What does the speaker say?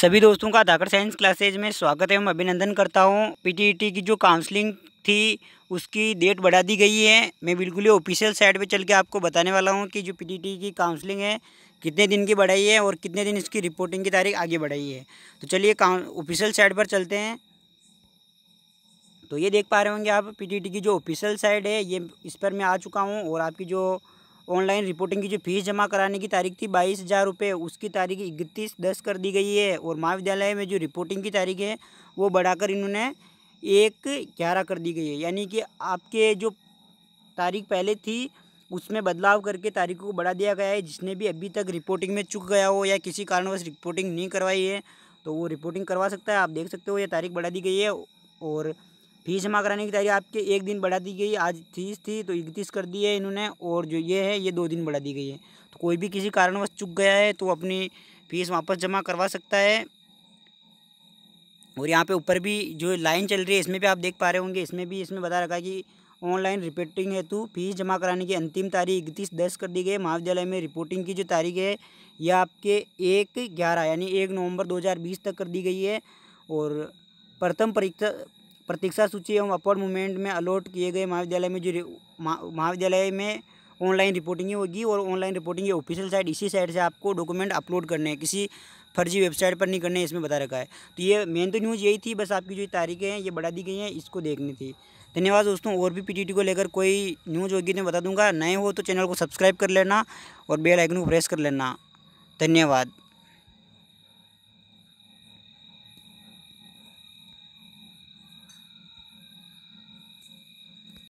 सभी दोस्तों का धाकर साइंस क्लासेज में स्वागत एवं अभिनंदन करता हूँ पीटीईटी की जो काउंसलिंग थी उसकी डेट बढ़ा दी गई है मैं बिल्कुल ही ऑफिशियल साइड पे चल के आपको बताने वाला हूँ कि जो पीटीटी की काउंसलिंग है कितने दिन की बढ़ाई है और कितने दिन इसकी रिपोर्टिंग की तारीख आगे बढ़ाई है तो चलिए ऑफिशियल साइड पर चलते हैं तो ये देख पा रहे होंगे आप पीटीईटी की जो ऑफिशियल साइड है ये इस पर मैं आ चुका हूँ और आपकी जो ऑनलाइन रिपोर्टिंग की जो फीस जमा कराने की तारीख थी बाईस हज़ार रुपये उसकी तारीख इकतीस दस कर दी गई है और महाविद्यालय में जो रिपोर्टिंग की तारीख है वो बढ़ाकर इन्होंने एक ग्यारह कर दी गई है यानी कि आपके जो तारीख पहले थी उसमें बदलाव करके तारीख को बढ़ा दिया गया है जिसने भी अभी तक रिपोर्टिंग में चुक गया हो या किसी कारणवश रिपोर्टिंग नहीं करवाई है तो वो रिपोर्टिंग करवा सकता है आप देख सकते हो ये तारीख बढ़ा दी गई है और फीस जमा कराने की तारीख आपके एक दिन बढ़ा दी गई आज तीस थी तो इकतीस कर दी है इन्होंने और जो ये है ये दो दिन बढ़ा दी गई है तो कोई भी किसी कारणवश चुक गया है तो अपनी फीस वापस जमा करवा सकता है और यहाँ पे ऊपर भी जो लाइन चल रही है इसमें भी आप देख पा रहे होंगे इसमें भी इसमें बता रखा है कि ऑनलाइन रिपोर्टिंग हेतु फीस जमा कराने की अंतिम तारीख इकतीस दस कर दी गई है महाविद्यालय में रिपोर्टिंग की जो तारीख है यह आपके एक ग्यारह यानी एक नवंबर 2020 तक कर दी गई है और प्रथम परीक्षा प्रतीक्षा सूची एवं अपर मूवमेंट में अलॉट किए गए महाविद्यालय में जो महाविद्यालय में ऑनलाइन रिपोर्टिंग होगी और ऑनलाइन रिपोर्टिंग की ऑफिशियल साइट इसी साइट से आपको डॉक्यूमेंट अपलोड करने हैं किसी फर्जी वेबसाइट पर नहीं करने इसमें बता रखा है तो ये मेन तो न्यूज़ यही थी बस आपकी जो तारीखें हैं ये बढ़ा दी गई हैं इसको देखनी थी धन्यवाद दोस्तों और भी पीटीटी को लेकर कोई न्यूज़ होगी तो बता दूंगा नए हो तो चैनल को सब्सक्राइब कर लेना और बेल आइकन को प्रेस कर लेना धन्यवाद